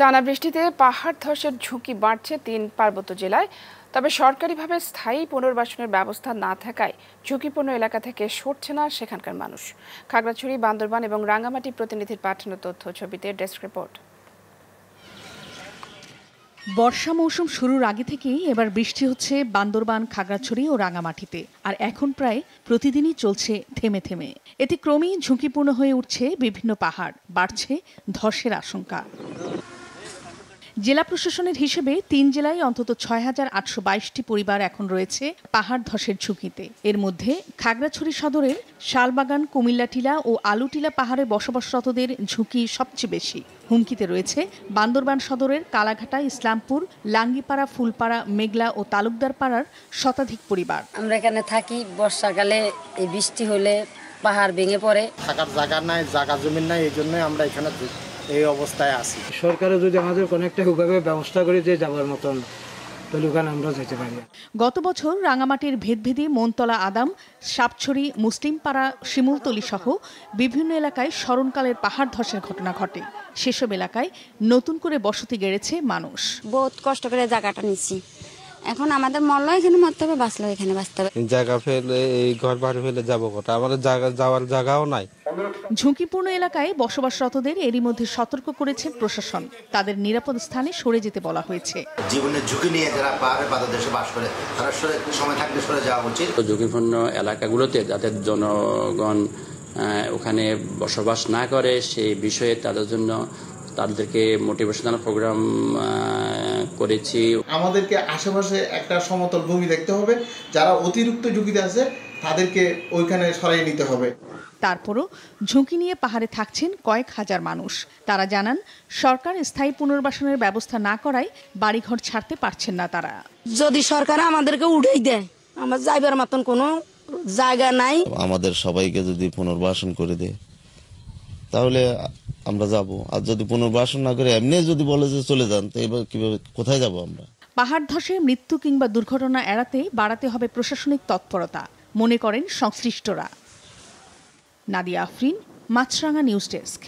টানা বৃষ্টিতে পাহাড় ধসের ঝুঁকি বাড়ছে তিন পার্বত্য জেলায় তবে সরকারিভাবে স্থায়ী পুনর্বাসনের ব্যবস্থা না থাকায় ঝুঁকিপূর্ণ এলাকা থেকে সরছে না সেখানকার মানুষ খাগড়াছড়ি বান্দরবান এবং রাঙ্গামাটি প্রতিনিধির পাঠানো তথ্য ছবিতে ডেস্ক রিপোর্ট বর্ষা মৌসুম শুরুর আগে থেকেই এবার বৃষ্টি হচ্ছে বান্দরবান খাগড়াছড়ি ও রাঙামাটিতে আর এখন প্রায় প্রতিদিনই চলছে থেমে থেমে এতে ক্রমেই ঝুঁকিপূর্ণ হয়ে উঠছে বিভিন্ন পাহাড় বাড়ছে ধসের আশঙ্কা জেলা প্রশাসনের হিসেবে তিন জেলায় অন্তত ছয় হাজার আটশো বাইশটি পরিবার এখন রয়েছে পাহাড় ধসের ঝুঁকিতে এর মধ্যে খাগড়াছড়ি সদরের শালবাগান কুমিল্লাটিলা ও আলুটিলা পাহাড়ে বসবাসরতদের ঝুঁকি সবচেয়ে বেশি হুমকিতে রয়েছে বান্দরবান সদরের কালাঘাটা ইসলামপুর লাঙ্গিপাড়া ফুলপাড়া মেঘলা ও তালুকদার পাড়ার শতাধিক পরিবার আমরা এখানে থাকি বর্ষাকালে এই বৃষ্টি হলে পাহাড় ভেঙে পড়ে থাকার জায়গা নাই জায়গা জমিন নাই এই জন্যই আমরা এখানে এই অবস্থায় আছি সরকারও যদি আমাদের কোনো একটা ওভাবে ব্যবস্থা করে দিয়ে যাওয়ার মতন গত বছর রাঙামাটির ভেদভেদে মনতলা আদাম সাপছড়ি মুসলিমপাড়া শিমুলতলি সহ বিভিন্ন এলাকায় স্মরণকালের পাহাড় ধসের ঘটনা ঘটে সেসব এলাকায় নতুন করে বসতি গেড়েছে মানুষ বহুত কষ্ট করে জায়গাটা নিচ্ছি এখন আমাদের মল্ল এখানে মারতে হবে বাঁচলেও এখানে বাঁচতে হবে জায়গা ফেলে এই ঘর বাড়ি ফেলে যাবো কটা আমাদের জায়গা যাওয়ার জায়গাও নাই ঝুঁকিপূর্ণ এলাকায় বসবাসরতদের এরই মধ্যে সতর্ক করেছে প্রশাসন তাদের নিরাপদ স্থানে সরে যেতে বলা হয়েছে জীবনের ঝুঁকি নিয়ে যারা পাহাড়ে বাধা দেশে বাস করে তারা সরে সময় থাকতে সরে যাওয়া উচিত ঝুঁকিপূর্ণ এলাকাগুলোতে যাদের জনগণ ওখানে বসবাস না করে সেই বিষয়ে তাদের জন্য তাদেরকে মোটিভেশনাল প্রোগ্রাম করেছি আমাদেরকে আশেপাশে একটা সমতল ভূমি দেখতে হবে যারা অতিরিক্ত ঝুঁকিতে আছে তাদেরকে ওইখানে সরাই নিতে হবে তারপরও ঝুঁকি নিয়ে পাহাড়ে থাকছেন কয়েক হাজার মানুষ তারা জানান সরকার স্থায়ী পুনর্বাসনের ব্যবস্থা না করায় বাড়িঘর ছাড়তে পারছেন না তারা যদি সরকার আমাদেরকে উঠেই দেয় আমার যাইবার মতন কোনো জায়গা নাই আমাদের সবাইকে যদি পুনর্বাসন করে দেয় তাহলে আমরা যাব আর যদি পুনর্বাসন না করে এমনি যদি বলে যে চলে যান তো এবার কিভাবে কোথায় যাব আমরা পাহাড় ধসে মৃত্যু কিংবা দুর্ঘটনা এড়াতে বাড়াতে হবে প্রশাসনিক তৎপরতা মনে করেন সংশ্লিষ্টরা নাদিয়া আফরিন মাছরাঙা নিউজ ডেস্ক